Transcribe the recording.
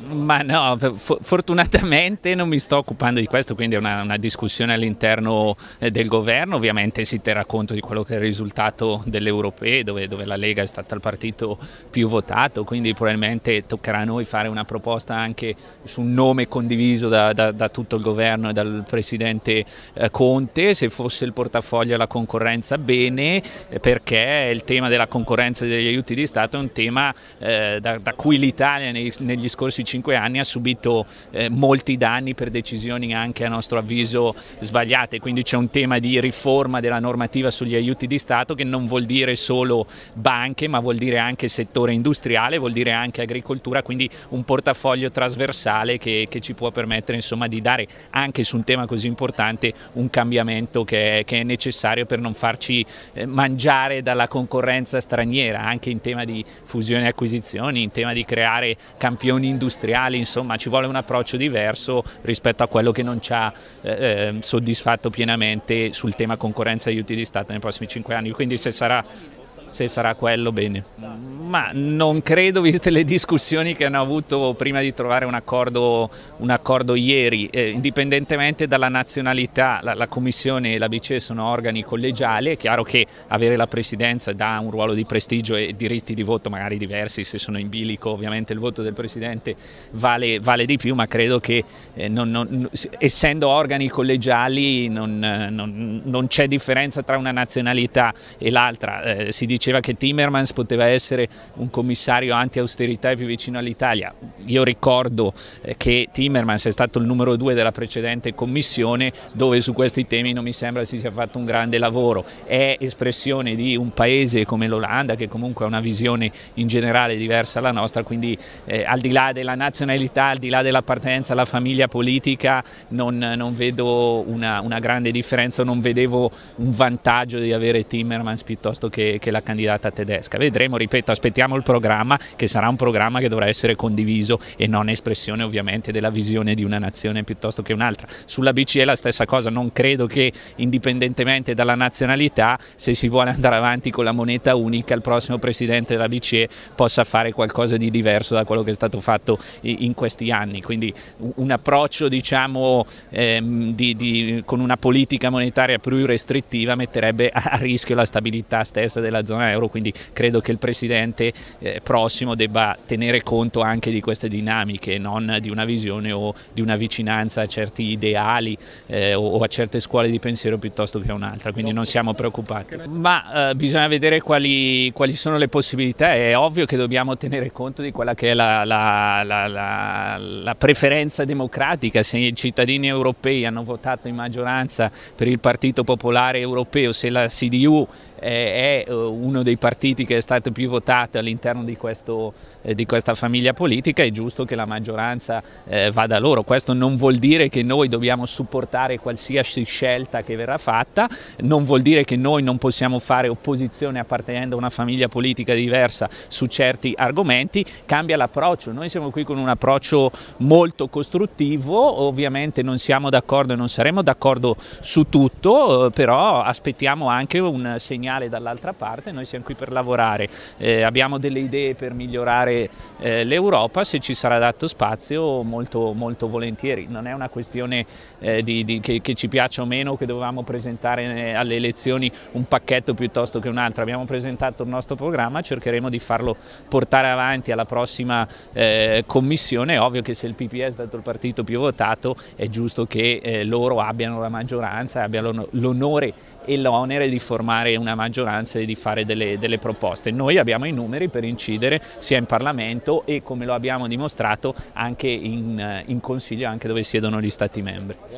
Ma no, fortunatamente non mi sto occupando di questo, quindi è una, una discussione all'interno eh, del governo, ovviamente si terrà conto di quello che è il risultato delle europee, dove, dove la Lega è stata il partito più votato, quindi probabilmente toccherà a noi fare una proposta anche su un nome condiviso da, da, da tutto il governo e dal Presidente eh, Conte, se fosse il portafoglio alla concorrenza bene, eh, perché il tema della concorrenza e degli aiuti di Stato è un tema eh, da, da, cui l'Italia negli scorsi 25 anni ha subito eh, molti danni per decisioni anche a nostro avviso sbagliate, quindi c'è un tema di riforma della normativa sugli aiuti di Stato che non vuol dire solo banche ma vuol dire anche settore industriale, vuol dire anche agricoltura, quindi un portafoglio trasversale che, che ci può permettere insomma, di dare anche su un tema così importante un cambiamento che è, che è necessario per non farci eh, mangiare dalla concorrenza straniera, anche in tema di fusione e acquisizioni, in tema di creare campioni industriali industriali, insomma ci vuole un approccio diverso rispetto a quello che non ci ha eh, ehm, soddisfatto pienamente sul tema concorrenza e aiuti di Stato nei prossimi cinque anni, quindi se sarà se sarà quello bene. Ma non credo, viste le discussioni che hanno avuto prima di trovare un accordo, un accordo ieri, eh, indipendentemente dalla nazionalità, la, la, Commissione e la BCE sono organi collegiali, è chiaro che avere la Presidenza dà un ruolo di prestigio e diritti di voto magari diversi, se sono in bilico ovviamente il voto del Presidente vale, vale di più, ma credo che eh, non, non, essendo organi collegiali eh, non, non c'è differenza tra una nazionalità e l'altra, eh, si dice diceva che Timmermans poteva essere un commissario anti-austerità e più vicino all'Italia. Io ricordo eh, che Timmermans è stato il numero due della precedente commissione dove su questi temi non mi sembra si sia fatto un grande lavoro. È espressione di un paese come l'Olanda che comunque ha una visione in generale diversa dalla nostra, quindi eh, al di là della nazionalità, al di là dell'appartenenza alla famiglia politica non, non vedo una, una, grande differenza, non vedevo un vantaggio di avere Timmermans piuttosto che, che la candidata tedesca. Vedremo, ripeto, aspettiamo il programma che sarà un programma che dovrà essere condiviso e non espressione ovviamente della visione di una nazione piuttosto che un'altra. Sulla BCE la stessa cosa, non credo che indipendentemente dalla nazionalità, se si vuole andare avanti con la moneta unica, il prossimo presidente della BCE possa fare qualcosa di diverso da quello che è stato fatto in questi anni. Quindi un approccio diciamo ehm, di, di, con una politica monetaria più restrittiva metterebbe a rischio la stabilità stessa della zona milioni di euro, quindi credo che il Presidente eh, prossimo debba tenere conto anche di queste dinamiche, non di una visione o di una vicinanza a certi ideali eh, o, a certe scuole di pensiero piuttosto che a un'altra, quindi non siamo preoccupati. Ma eh, bisogna vedere quali, quali, sono le possibilità, è ovvio che dobbiamo tenere conto di quella che è la, la, la, la preferenza democratica, se i cittadini europei hanno votato in maggioranza per il Partito Popolare Europeo, se la CDU è eh, uno dei partiti che è stato più votato all'interno di, eh, di, questa famiglia politica, è giusto che la maggioranza eh, vada loro. Questo non vuol dire che noi dobbiamo supportare qualsiasi scelta che verrà fatta, non vuol dire che noi non possiamo fare opposizione appartenendo a una famiglia politica diversa su certi argomenti, cambia l'approccio. Noi siamo qui con un approccio molto costruttivo, ovviamente non siamo d'accordo e non saremo d'accordo su tutto, però aspettiamo anche un segnale segnale dall'altra parte, noi siamo qui per lavorare, eh, abbiamo delle idee per migliorare eh, l'Europa, se ci sarà dato spazio molto, molto volentieri, non è una questione eh, di, di, che, che, ci piaccia o meno che dovevamo presentare eh, alle elezioni un pacchetto piuttosto che un altro, abbiamo presentato il nostro programma, cercheremo di farlo portare avanti alla prossima eh, commissione, è ovvio che se il PPS è stato il partito più votato è giusto che eh, loro abbiano la maggioranza, abbiano l'onore e l'onere di formare una maggioranza e di fare delle, delle proposte. Noi abbiamo i numeri per incidere sia in Parlamento e come lo abbiamo dimostrato anche in, eh, in Consiglio, anche dove siedono gli Stati membri.